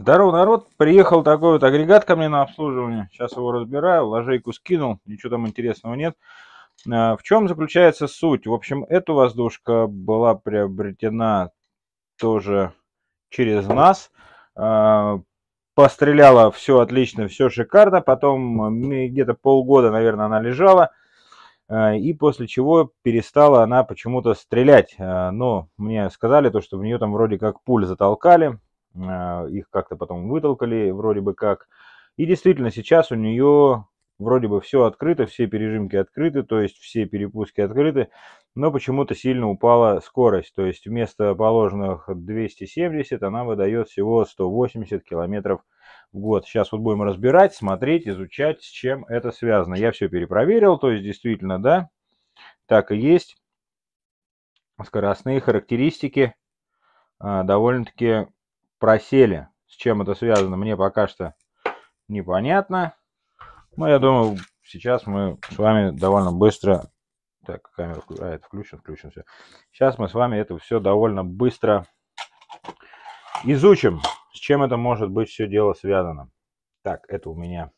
Здорово, народ. Приехал такой вот агрегат ко мне на обслуживание. Сейчас его разбираю, ложейку скинул, ничего там интересного нет. Э, в чем заключается суть? В общем, эта воздушка была приобретена тоже через нас. Э, постреляла, все отлично, все шикарно. Потом э, где-то полгода, наверное, она лежала. И после чего перестала она почему-то стрелять. Но мне сказали то, что в нее там вроде как пуль затолкали а, их как-то потом вытолкали, вроде бы как. И действительно, сейчас у нее вроде бы все открыто, все пережимки открыты, то есть все перепуски открыты, но почему-то сильно упала скорость, то есть вместо положенных 270 она выдает всего 180 километров в год. Сейчас вот будем разбирать, смотреть, изучать, с чем это связано. Я все перепроверил, то есть действительно, да, так и есть. Скоростные характеристики а, довольно-таки просели. С чем это связано, мне пока что непонятно. Но я думаю, сейчас мы с вами довольно быстро... Так, камера а, это включен, включен все. Сейчас мы с вами это все довольно быстро изучим, с чем это может быть все дело связано. Так, это у меня,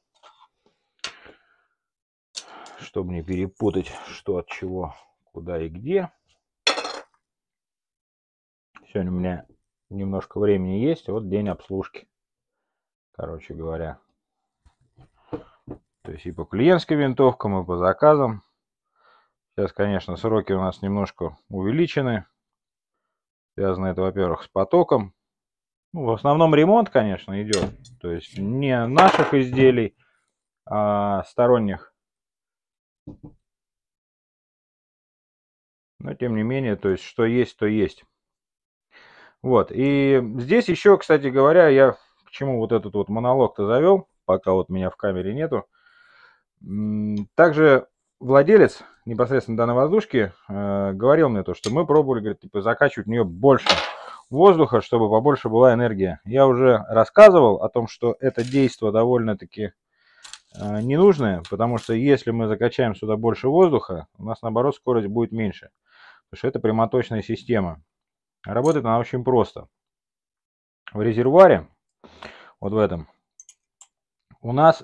чтобы не перепутать, что от чего, куда и где. Сегодня у меня немножко времени есть, вот день обслужки, короче говоря. То есть и по клиентским винтовкам, и по заказам. Сейчас, конечно, сроки у нас немножко увеличены. Связано это, во-первых, с потоком. Ну, в основном ремонт, конечно, идет. То есть не наших изделий, а сторонних. Но тем не менее, то есть что есть, то есть. Вот, и здесь еще, кстати говоря, я к чему вот этот вот монолог-то завел, пока вот меня в камере нету. Также владелец непосредственно данной воздушки э, говорил мне то, что мы пробовали, говорит, типа закачивать в нее больше воздуха, чтобы побольше была энергия. Я уже рассказывал о том, что это действие довольно-таки э, ненужное, потому что если мы закачаем сюда больше воздуха, у нас наоборот скорость будет меньше, потому что это прямоточная система. Работает она очень просто. В резервуаре, вот в этом, у нас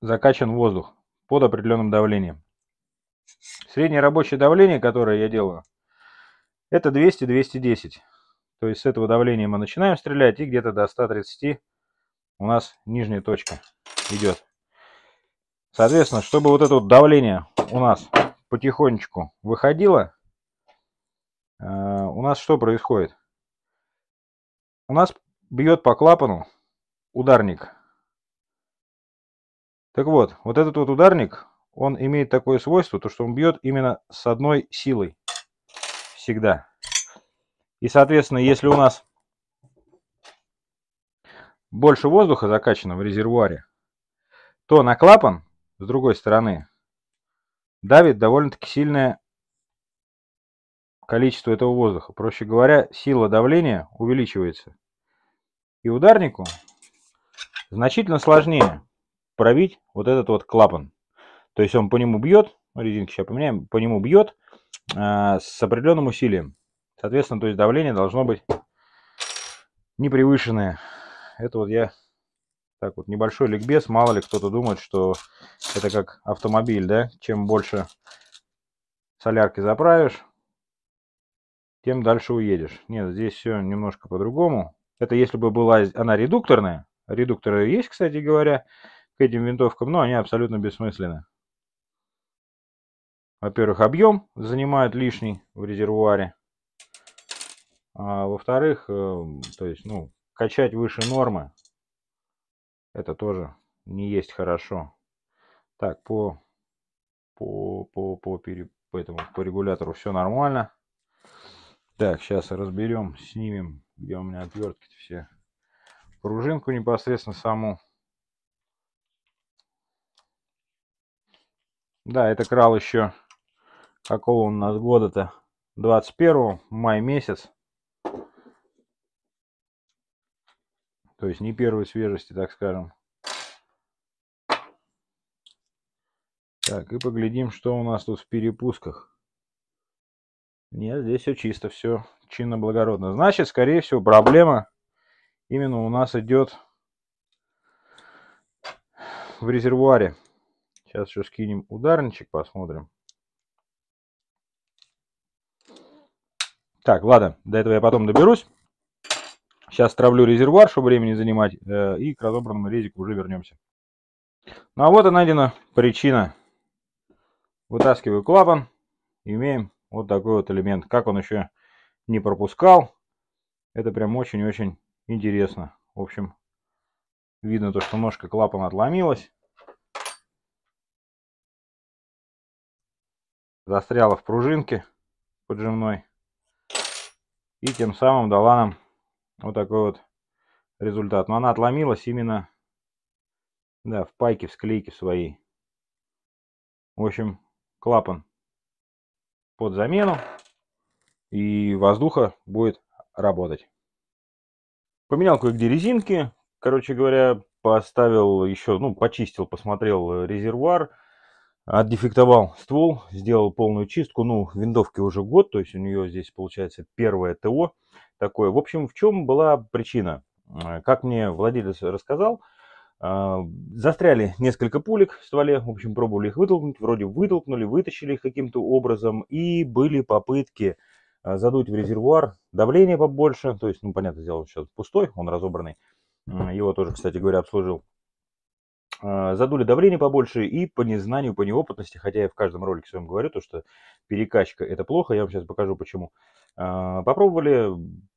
закачан воздух под определенным давлением. Среднее рабочее давление, которое я делаю, это 200-210. То есть с этого давления мы начинаем стрелять и где-то до 130 у нас нижняя точка идет. Соответственно, чтобы вот это вот давление у нас потихонечку выходило, Э, у нас что происходит? У нас бьет по клапану ударник. Так вот, вот этот вот ударник, он имеет такое свойство, то что он бьет именно с одной силой. Всегда. И, соответственно, если у нас больше воздуха закачано в резервуаре, то на клапан с другой стороны давит довольно-таки сильная количество этого воздуха. Проще говоря, сила давления увеличивается. И ударнику значительно сложнее пробить вот этот вот клапан. То есть он по нему бьет, резинки сейчас поменяем, по нему бьет э, с определенным усилием. Соответственно, то есть давление должно быть не превышенное. Это вот я так вот небольшой ликбез. Мало ли кто-то думает, что это как автомобиль, да? Чем больше солярки заправишь, тем дальше уедешь. Нет, здесь все немножко по-другому. Это если бы была она редукторная. Редукторы есть, кстати говоря, к этим винтовкам, но они абсолютно бессмысленны. Во-первых, объем занимает лишний в резервуаре. А во-вторых, э, то есть, ну, качать выше нормы, это тоже не есть хорошо. Так, по, по, по, по, пере, по, этому, по регулятору все нормально. Так, сейчас разберем, снимем, где у меня отвертки все. Пружинку непосредственно саму. Да, это крал еще какого у нас года-то? 21 май месяц. То есть не первой свежести, так скажем. Так, и поглядим, что у нас тут в перепусках. Нет, здесь все чисто, все чинно благородно. Значит, скорее всего, проблема именно у нас идет в резервуаре. Сейчас еще скинем ударничек, посмотрим. Так, ладно, до этого я потом доберусь. Сейчас травлю резервуар, чтобы времени занимать, э, и к разобранному резику уже вернемся. Ну а вот и найдена причина. Вытаскиваю клапан, имеем вот такой вот элемент. Как он еще не пропускал. Это прям очень-очень интересно. В общем, видно то, что ножка клапан отломилась. Застряла в пружинке поджимной. И тем самым дала нам вот такой вот результат. Но она отломилась именно да, в пайке, в склейке своей. В общем, клапан под замену, и воздуха будет работать. Поменял кое-где резинки, короче говоря, поставил еще, ну, почистил, посмотрел резервуар, отдефектовал ствол, сделал полную чистку. Ну, винтовки уже год, то есть у нее здесь получается первое ТО такое. В общем, в чем была причина? Как мне владелец рассказал, а, застряли несколько пулек в стволе, в общем, пробовали их вытолкнуть, вроде вытолкнули, вытащили их каким-то образом, и были попытки а, задуть в резервуар давление побольше, то есть, ну, понятно сделал сейчас пустой, он разобранный, его тоже, кстати говоря, обслужил а, задули давление побольше и по незнанию, по неопытности, хотя я в каждом ролике с вами говорю, то, что перекачка это плохо, я вам сейчас покажу почему. А, попробовали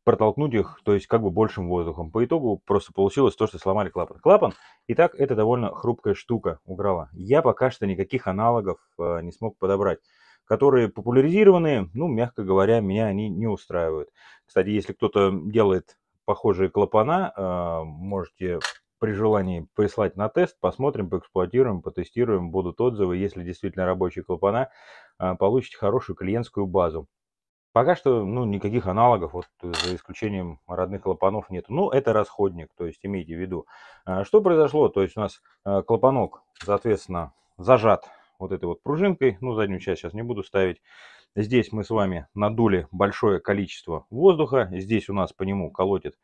протолкнуть их, то есть как бы большим воздухом. По итогу просто получилось то, что сломали клапан. Клапан, и так это довольно хрупкая штука у Грала. Я пока что никаких аналогов а, не смог подобрать которые популяризированы, ну, мягко говоря, меня они не устраивают. Кстати, если кто-то делает похожие клапана, можете при желании прислать на тест, посмотрим, поэксплуатируем, потестируем, будут отзывы, если действительно рабочие клапана, получите хорошую клиентскую базу. Пока что ну, никаких аналогов, вот, э, за исключением родных клапанов, нет. Ну, это расходник, то есть имейте в виду. А, что произошло? То есть у нас а, клапанок, соответственно, зажат вот этой вот пружинкой. Ну, заднюю часть сейчас не буду ставить. Здесь мы с вами надули большое количество воздуха. Здесь у нас по нему колотит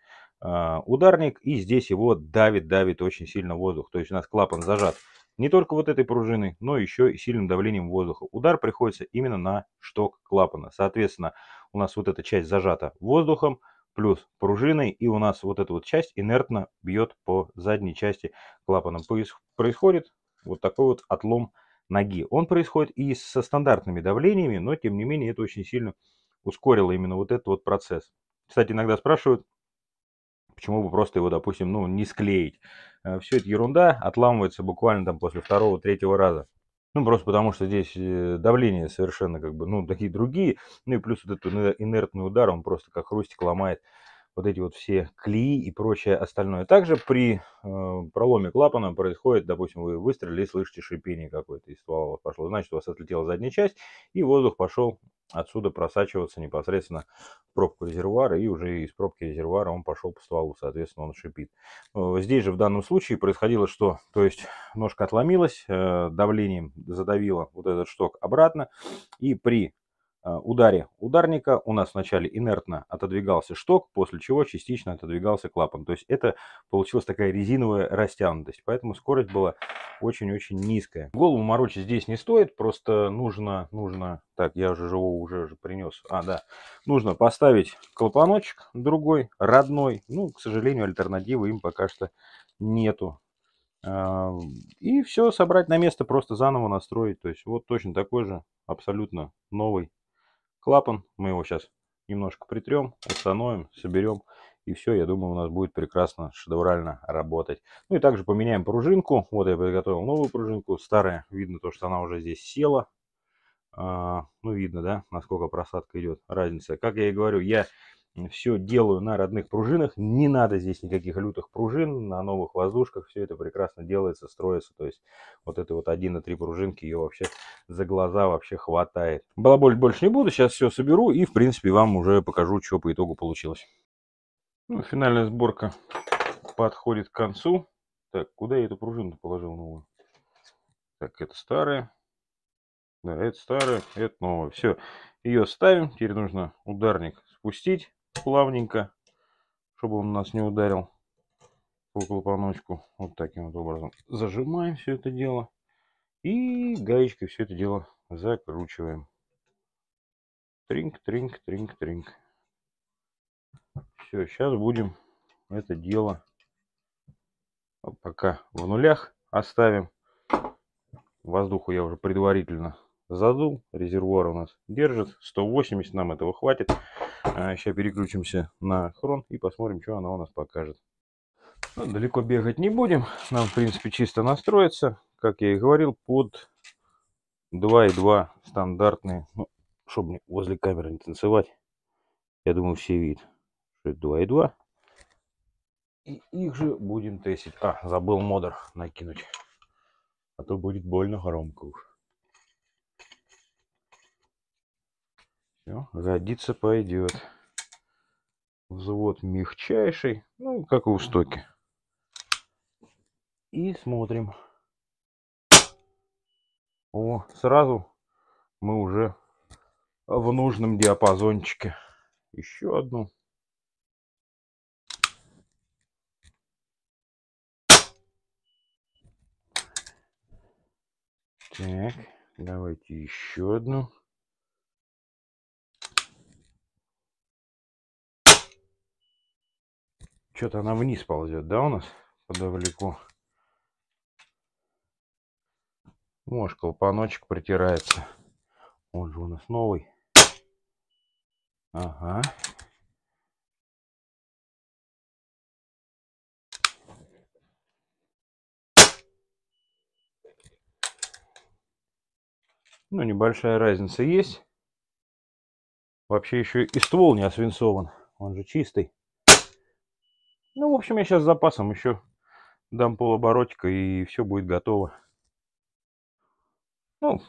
а, ударник, и здесь его давит, давит очень сильно воздух. То есть у нас клапан зажат не только вот этой пружины, но еще и сильным давлением воздуха. Удар приходится именно на шток клапана. Соответственно, у нас вот эта часть зажата воздухом, плюс пружиной, и у нас вот эта вот часть инертно бьет по задней части клапана. Происходит вот такой вот отлом ноги. Он происходит и со стандартными давлениями, но тем не менее это очень сильно ускорило именно вот этот вот процесс. Кстати, иногда спрашивают, почему бы просто его, допустим, ну, не склеить. Э, все это ерунда, отламывается буквально там после второго-третьего раза. Ну, просто потому что здесь э, давление совершенно как бы, ну, такие другие. Ну и плюс вот этот инертный удар, он просто как хрустик ломает вот эти вот все клеи и прочее остальное. Также при э, проломе клапана происходит, допустим, вы выстрелили и слышите шипение какое-то из ствола пошло. Значит, у вас отлетела задняя часть и воздух пошел отсюда просачиваться непосредственно в пробку резервуара, и уже из пробки резервуара он пошел по стволу, соответственно, он шипит. Э, здесь же в данном случае происходило что? То есть ножка отломилась, э, давлением задавила вот этот шток обратно, и при Э, ударе ударника у нас вначале инертно отодвигался шток, после чего частично отодвигался клапан. То есть это получилась такая резиновая растянутость, поэтому скорость была очень-очень низкая. Голову морочить здесь не стоит, просто нужно, нужно, так, я уже живого уже же принес, а, да, нужно поставить клапаночек другой, родной, ну, к сожалению, альтернативы им пока что нету. Э, и все собрать на место, просто заново настроить. То есть вот точно такой же, абсолютно новый клапан. Мы его сейчас немножко притрем, установим, соберем. И все, я думаю, у нас будет прекрасно, шедеврально работать. Ну и также поменяем пружинку. Вот я подготовил новую пружинку. Старая, видно то, что она уже здесь села. А, ну, видно, да, насколько просадка идет, разница. Как я и говорю, я все делаю на родных пружинах. Не надо здесь никаких лютых пружин, на новых воздушках. Все это прекрасно делается, строится. То есть вот это вот 1,3 пружинки, ее вообще за глаза вообще хватает. Балаболить больше не буду, сейчас все соберу и в принципе вам уже покажу, что по итогу получилось. Ну, финальная сборка подходит к концу. Так, куда я эту пружину положил новую? Так, это старая. Да, это старая, это новая. Все, ее ставим. Теперь нужно ударник спустить плавненько, чтобы он нас не ударил по клапаночку. Вот таким вот образом зажимаем все это дело. И гаечкой все это дело закручиваем. Тринг, тринг, тринг, тринг. Все, сейчас будем это дело пока в нулях оставим. Воздуху я уже предварительно задул, резервуар у нас держит, 180 нам этого хватит. Сейчас переключимся на хрон и посмотрим, что она у нас покажет. Ну, далеко бегать не будем, нам в принципе чисто настроиться, как я и говорил, под 2.2 стандартные, ну, чтобы возле камеры не танцевать, я думаю все видят, что это 2.2. И их же будем тестить. А, забыл модер накинуть. А то будет больно громко уж. Все, годится, пойдет. Взвод мягчайший, ну, как и у стоки. И смотрим. О, сразу мы уже в нужном диапазончике. Еще одну. Так, давайте еще одну. Что-то она вниз ползет, да, у нас подалеку? Может, колпаночек протирается. Он же у нас новый. Ага. Ну, небольшая разница есть. Вообще еще и ствол не освинцован. Он же чистый. Ну, в общем, я сейчас с запасом еще дам полоборотика и все будет готово. Ну,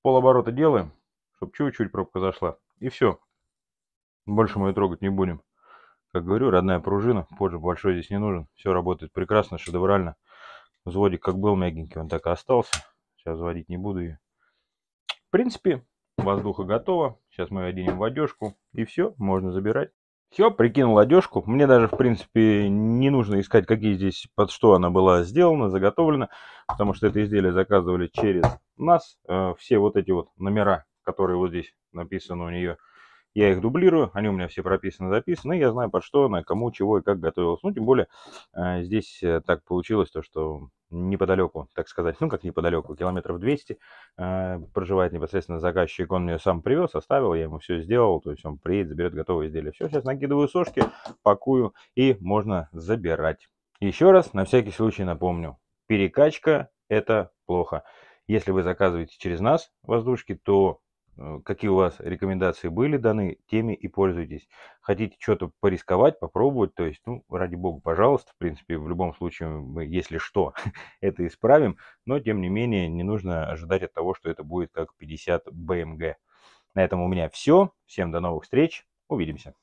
полоборота делаем, чтобы чуть-чуть пробка зашла. И все. Больше мы ее трогать не будем. Как говорю, родная пружина, Позже большой здесь не нужен. Все работает прекрасно, шедеврально. Взводик как был мягенький, он так и остался. Сейчас заводить не буду ее. В принципе, воздуха готова. Сейчас мы оденем в одежку. И все, можно забирать. Все, прикинул одежку. Мне даже, в принципе, не нужно искать, какие здесь, под что она была сделана, заготовлена, потому что это изделие заказывали через нас. Э, все вот эти вот номера, которые вот здесь написаны у нее, я их дублирую, они у меня все прописаны, записаны, и я знаю, под что, на кому, чего и как готовилось. Ну, тем более, э, здесь э, так получилось, то, что неподалеку, так сказать, ну, как неподалеку, километров 200 э, проживает непосредственно заказчик, он мне сам привез, оставил, я ему все сделал, то есть он приедет, заберет готовые изделия. Все, сейчас накидываю сошки, пакую, и можно забирать. Еще раз, на всякий случай напомню, перекачка – это плохо. Если вы заказываете через нас воздушки, то Э, какие у вас рекомендации были даны, теми и пользуйтесь. Хотите что-то порисковать, попробовать, то есть, ну, ради бога, пожалуйста, в принципе, в любом случае мы, если что, это исправим, но, тем не менее, не нужно ожидать от того, что это будет как 50 BMG. На этом у меня все. Всем до новых встреч. Увидимся.